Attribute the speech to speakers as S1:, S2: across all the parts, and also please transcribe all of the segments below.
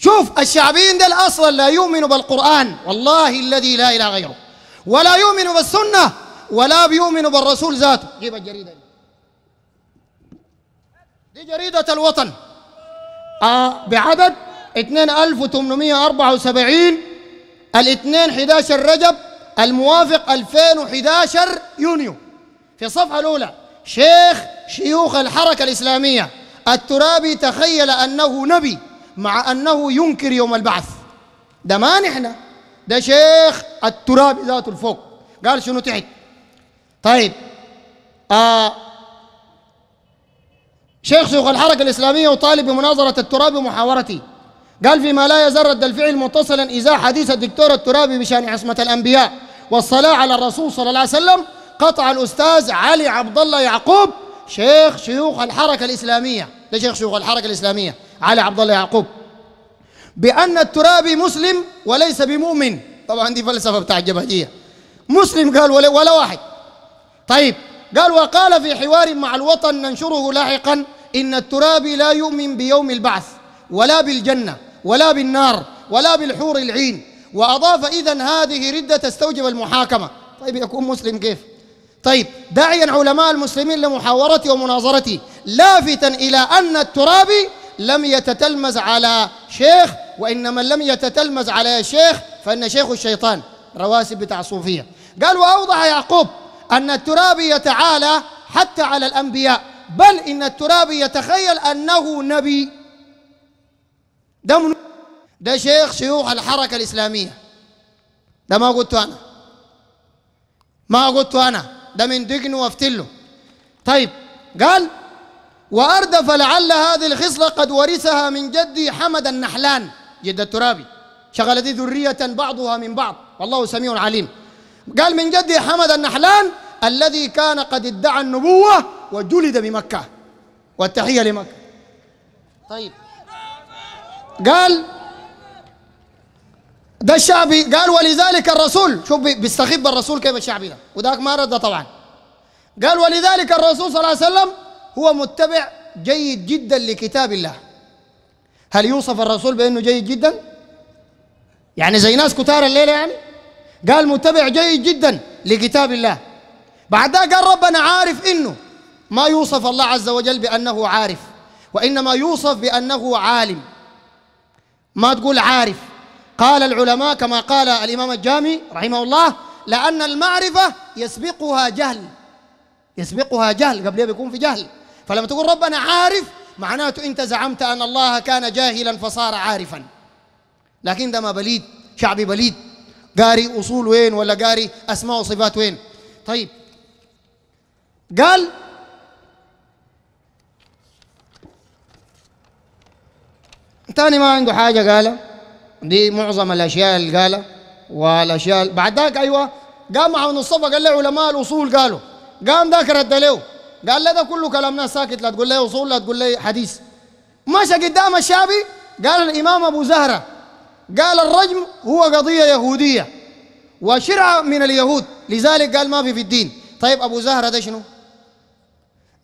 S1: شوف الشعبيين دل اصلا لا يؤمنوا بالقران والله الذي لا اله غيره ولا يؤمنوا بالسنه ولا بيؤمنوا بالرسول ذاته جيب الجريده دي, دي جريده الوطن آه بعدد 2874 الاثنين 11 رجب الموافق 2011 يونيو في الصفحه الاولى شيخ شيوخ الحركه الاسلاميه الترابي تخيل انه نبي مع أنه ينكر يوم البعث ده ما نحن ده شيخ التراب ذاته الفوق قال شنو تحت طيب آه شيخ شيوخ الحركة الإسلامية وطالب بمناظرة التراب ومحاورته قال فيما لا يزال رد الفعل متصلا إزاء حديث الدكتور الترابي بشأن عصمة الأنبياء والصلاة على الرسول صلى الله عليه وسلم قطع الأستاذ علي عبد الله يعقوب شيخ شيوخ الحركة الإسلامية ده شيخ شيوخ الحركة الإسلامية علي عبد الله يعقوب بأن الترابي مسلم وليس بمؤمن طبعا دي فلسفة بتاع الجبهجية مسلم قال ولا, ولا واحد طيب قال وقال في حوار مع الوطن ننشره لاحقا إن الترابي لا يؤمن بيوم البعث ولا بالجنة ولا بالنار ولا بالحور العين وأضاف إذا هذه ردة تستوجب المحاكمة طيب يكون مسلم كيف طيب داعيا علماء المسلمين لمحاورتي ومناظرتي لافتا إلى أن الترابي لم يتتلمذ على شيخ وإن من لم يتتلمذ على شيخ فإن شيخ الشيطان رواسب بتاع الصوفية قال وأوضح يعقوب أن التراب يتعالى حتى على الأنبياء بل إن التراب يتخيل أنه نبي ده من ده شيخ شيوخ الحركة الإسلامية ده ما قلته أنا ما قلته أنا ده من دقنه وافتله طيب قال واردف لعل هذه الخصلة قد ورثها من جدي حمد النحلان جد الترابي ذي ذرية بعضها من بعض والله سميع عليم قال من جدي حمد النحلان الذي كان قد ادعى النبوة وجلد بمكة والتحية لمكة طيب قال ده الشعبي قال ولذلك الرسول شوف بيستخب الرسول كيف الشعبي ده وذاك ما رد طبعا قال ولذلك الرسول صلى الله عليه وسلم هو متبع جيد جدا لكتاب الله هل يوصف الرسول بأنه جيد جدا؟ يعني زي ناس كتار الليلة يعني قال متبع جيد جدا لكتاب الله بعدها قال ربنا عارف إنه ما يوصف الله عز وجل بأنه عارف وإنما يوصف بأنه عالم ما تقول عارف قال العلماء كما قال الإمام الجامي رحمه الله لأن المعرفة يسبقها جهل يسبقها جهل قبلها بيكون في جهل فلما تقول ربنا عارف معناته أنت زعمت أن الله كان جاهلا فصار عارفا لكن ده ما بليد شعبي بليد قاري أصول وين ولا قاري أسماء وصفات وين طيب قال تاني ما عنده حاجة قال دي معظم الأشياء اللي قالها والأشياء بعد ذاك أيوة قام مع الصفا قال له علماء الأصول قالوا قام ذاك رد له قال له ده كله كلام ناس ساكت لا تقول لي وصول لا تقول لي حديث مشى قدام الشعبي قال الإمام أبو زهرة قال الرجم هو قضية يهودية وشرعة من اليهود لذلك قال ما في في الدين طيب أبو زهرة ده شنو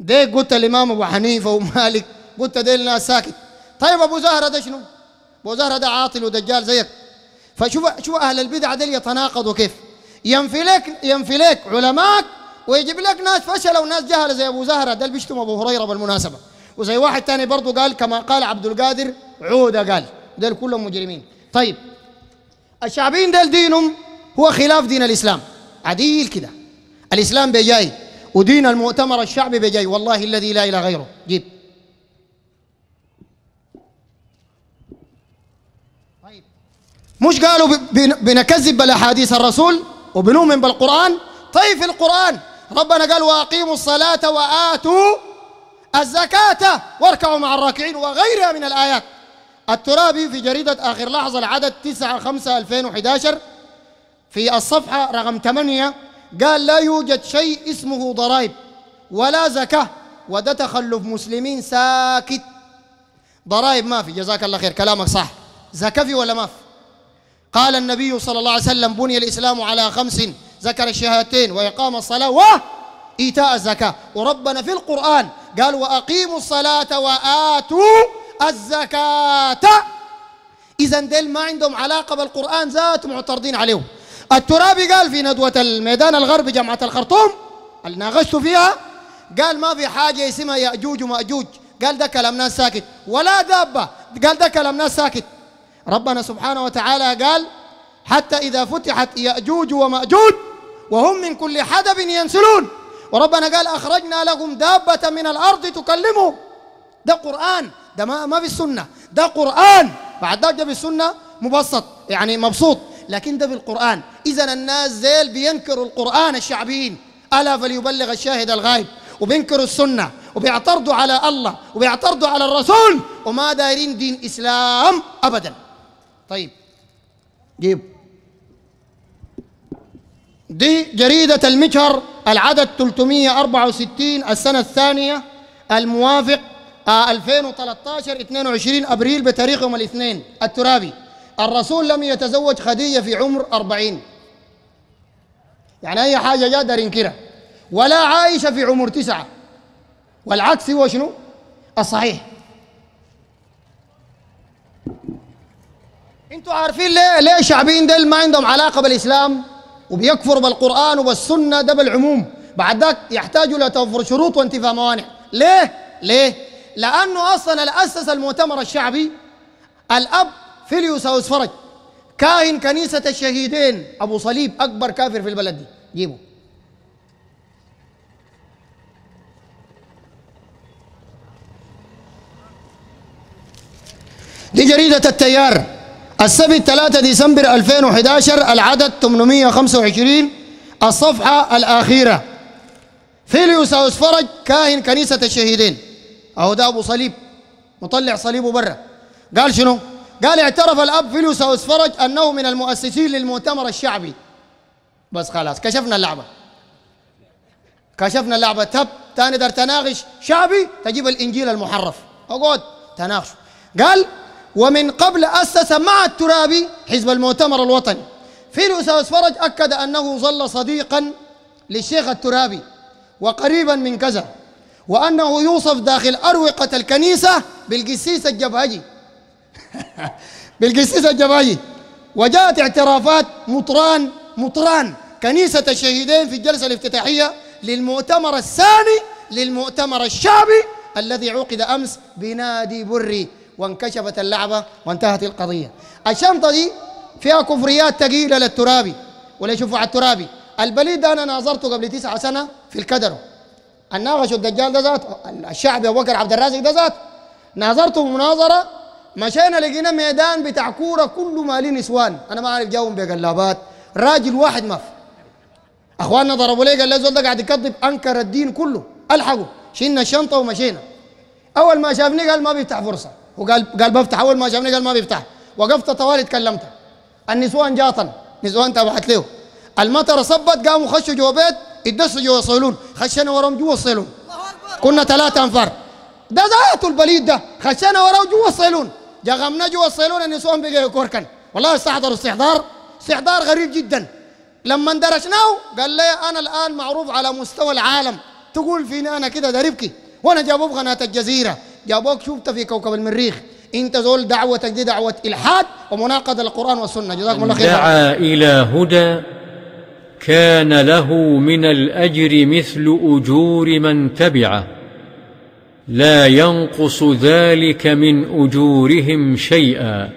S1: ده قلت الإمام أبو حنيفة ومالك قلت ده الناس ساكت طيب أبو زهرة ده شنو أبو زهرة ده عاطل ودجال زيك فشوف شوف أهل البدعه ديل يتناقضوا كيف ينفي لك ينفي لك علماك ويجيب لك ناس فشلوا وناس جهله زي ابو زهره ده اللي بيشتم ابو هريره بالمناسبه وزي واحد ثاني برضه قال كما قال عبد القادر عوده قال ده كلهم مجرمين طيب الشعبيين ده دينهم هو خلاف دين الاسلام عديل كده الاسلام بيجاي ودين المؤتمر الشعبي بيجاي والله الذي لا اله غيره جيب طيب مش قالوا بنكذب بالاحاديث الرسول وبنؤمن بالقران طيب في القران ربنا قال واقيموا الصلاه واتوا الزكاه واركعوا مع الراكعين وغيرها من الايات الترابي في جريده اخر لحظه العدد 9 5 2011 في الصفحه رقم 8 قال لا يوجد شيء اسمه ضرائب ولا زكاه وده تخلف مسلمين ساكت ضرائب ما في جزاك الله خير كلامك صح زكفي في ولا ما في قال النبي صلى الله عليه وسلم بني الاسلام على خمس ذكر الشهادتين وإقام الصلاة وإيتاء الزكاة وربنا في القرآن قال وأقيموا الصلاة وآتوا الزكاة إذا ديل ما عندهم علاقة بالقرآن ذات معترضين عليهم الترابي قال في ندوة الميدان الغربي جامعة الخرطوم اللي ناقشته فيها قال ما في حاجة اسمها يأجوج ومأجوج قال ده كلام ناس ساكت ولا دابة قال ده كلام ناس ساكت ربنا سبحانه وتعالى قال حتى إذا فتحت يأجوج ومأجوج وهم من كل حدب ينسلون وربنا قال أخرجنا لهم دابة من الأرض تكلمهم ده قرآن ده ما, ما في السنة ده قرآن بعد ده في السنة مبسط يعني مبسوط لكن ده في القرآن إذا الناس زيل بينكروا القرآن الشعبيين ألا فليبلغ الشاهد الغائب وبينكروا السنة وبيعترضوا على الله وبيعترضوا على الرسول وما دايرين دين إسلام أبدا طيب جيب دي جريدة المجهر العدد 364 السنة الثانية الموافق 2013 آه، 22 أبريل بتاريخهم الاثنين الترابي الرسول لم يتزوج خديجة في عمر 40 يعني أي حاجة جادر ينكرها ولا عائشة في عمر تسعة والعكس هو شنو الصحيح انتوا عارفين ليه ليه الشعبين ديل ما عندهم علاقة بالإسلام وبيكفر بالقرآن وبالسنة ده بالعموم بعد ذاك يحتاج إلى توفر شروط وانتفاء موانع ليه؟ ليه؟ لأنه أصلا اللي أسس المؤتمر الشعبي الأب فيليوس أوس فرج كاهن كنيسة الشهيدين أبو صليب أكبر كافر في البلد دي جيبه دي جريدة التيار السبت 3 ديسمبر 2011 العدد 825 الصفحة الأخيرة فيليوس أوسفرج كاهن كنيسة الشهيدين أهو ده أبو صليب مطلع صليبه برا قال شنو؟ قال اعترف الأب فيليوس أوسفرج أنه من المؤسسين للمؤتمر الشعبي بس خلاص كشفنا اللعبة كشفنا اللعبة تب تاني در تناقش شعبي تجيب الإنجيل المحرف اقعد تناقش قال ومن قبل أسس مع الترابي حزب المؤتمر الوطني في الأستاذ فرج أكد أنه ظل صديقا للشيخ الترابي وقريبا من كذا وأنه يوصف داخل أروقة الكنيسة بالقسيس الجبهجي بالقسيس الجبهجي وجاءت اعترافات مطران مطران كنيسة الشهيدين في الجلسة الافتتاحية للمؤتمر الثاني للمؤتمر الشعبي الذي عقد أمس بنادي بري وانكشفت اللعبة وانتهت القضية الشنطة دي فيها كفريات تقيلة للترابي ولا يشوفوا على الترابي البليد ده أنا ناظرته قبل تسعة سنة في الكدرة الناقش الدجال ده ذات الشعب أبو بكر عبد الرازق ده ذات ناظرته مناظرة مشينا لقينا ميدان بتاع كورة كله مالي نسوان أنا ما أعرف جاهم بقلابات راجل واحد ما في اخواننا ضربوا لي قال لي الزول ده قاعد يكذب انكر الدين كله الحقوا شلنا الشنطه ومشينا اول ما شافني قال ما بيفتح فرصه وقال قال بفتح اول ما شافني قال ما بيفتح وقفت طوالي تكلمت النسوان جاطن نسوان تابعت له المطر صبت قاموا خشوا جوا بيت ادسوا جوا الصالون خشينا وراهم جوا الصالون كنا ثلاثة انفار ده ذاته البليد ده خشينا وراه جوا الصالون جغمنا جوا الصالون النسوان بقى كوركن والله استحضروا استحضار استحضار غريب جدا لما درشناه قال لي انا الان معروف على مستوى العالم تقول فيني انا كده ده ربكي وانا جابوه بقناه الجزيره جابوك شفت في كوكب المريخ انت زول دعوتك دي دعوه الحاد ومناقضه القرآن والسنه جزاكم الله خير دعا الى هدى كان له من الاجر مثل اجور من تبعه لا ينقص ذلك من اجورهم شيئا